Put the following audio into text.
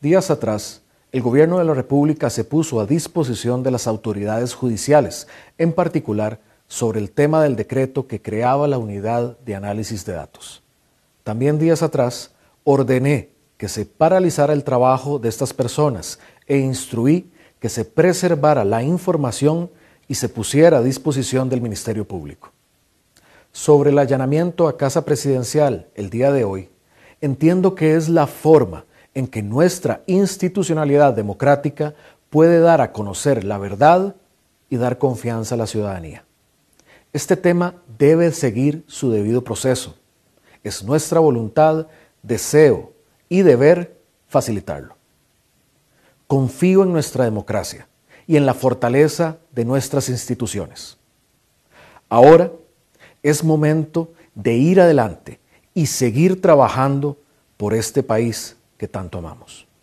Días atrás, el Gobierno de la República se puso a disposición de las autoridades judiciales, en particular sobre el tema del decreto que creaba la unidad de análisis de datos. También días atrás ordené que se paralizara el trabajo de estas personas e instruí que se preservara la información y se pusiera a disposición del Ministerio Público. Sobre el allanamiento a casa presidencial el día de hoy, entiendo que es la forma en que nuestra institucionalidad democrática puede dar a conocer la verdad y dar confianza a la ciudadanía. Este tema debe seguir su debido proceso. Es nuestra voluntad, deseo y deber facilitarlo. Confío en nuestra democracia y en la fortaleza de nuestras instituciones. Ahora es momento de ir adelante y seguir trabajando por este país que tanto amamos.